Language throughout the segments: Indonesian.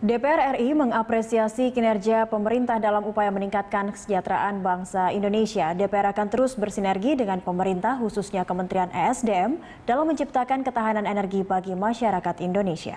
DPR RI mengapresiasi kinerja pemerintah dalam upaya meningkatkan kesejahteraan bangsa Indonesia. DPR akan terus bersinergi dengan pemerintah khususnya Kementerian ESDM dalam menciptakan ketahanan energi bagi masyarakat Indonesia.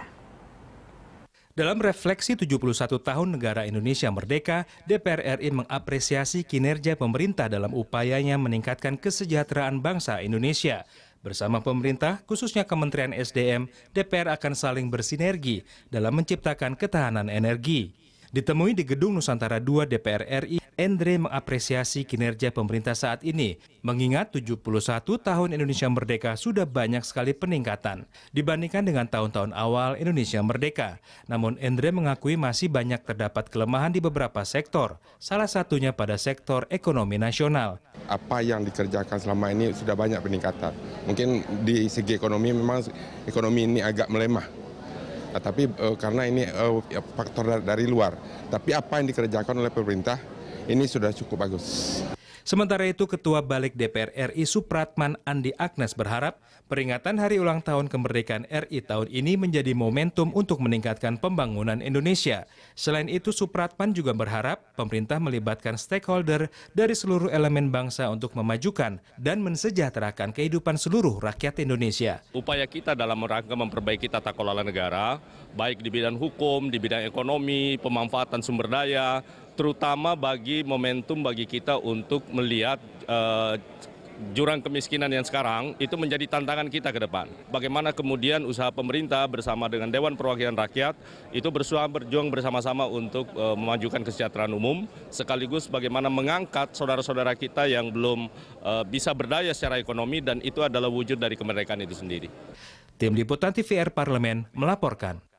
Dalam refleksi 71 tahun negara Indonesia merdeka, DPR RI mengapresiasi kinerja pemerintah dalam upayanya meningkatkan kesejahteraan bangsa Indonesia. Bersama pemerintah, khususnya Kementerian SDM, DPR akan saling bersinergi dalam menciptakan ketahanan energi. Ditemui di Gedung Nusantara II DPR RI, Endre mengapresiasi kinerja pemerintah saat ini, mengingat 71 tahun Indonesia Merdeka sudah banyak sekali peningkatan dibandingkan dengan tahun-tahun awal Indonesia Merdeka. Namun Endre mengakui masih banyak terdapat kelemahan di beberapa sektor, salah satunya pada sektor ekonomi nasional. Apa yang dikerjakan selama ini sudah banyak peningkatan. Mungkin di segi ekonomi memang ekonomi ini agak melemah Nah, tapi uh, karena ini uh, faktor dari luar. Tapi apa yang dikerjakan oleh pemerintah ini sudah cukup bagus. Sementara itu, Ketua Balik DPR RI Supratman Andi Agnes berharap peringatan hari ulang tahun kemerdekaan RI tahun ini menjadi momentum untuk meningkatkan pembangunan Indonesia. Selain itu, Supratman juga berharap pemerintah melibatkan stakeholder dari seluruh elemen bangsa untuk memajukan dan mensejahterakan kehidupan seluruh rakyat Indonesia. Upaya kita dalam rangka memperbaiki tata kelola negara, baik di bidang hukum, di bidang ekonomi, pemanfaatan sumber daya, terutama bagi momentum bagi kita untuk melihat uh, jurang kemiskinan yang sekarang itu menjadi tantangan kita ke depan. Bagaimana kemudian usaha pemerintah bersama dengan Dewan Perwakilan Rakyat itu bersuah berjuang bersama-sama untuk e, memajukan kesejahteraan umum, sekaligus bagaimana mengangkat saudara-saudara kita yang belum e, bisa berdaya secara ekonomi dan itu adalah wujud dari kemerdekaan itu sendiri. Tim Liputan TVR Parlemen melaporkan.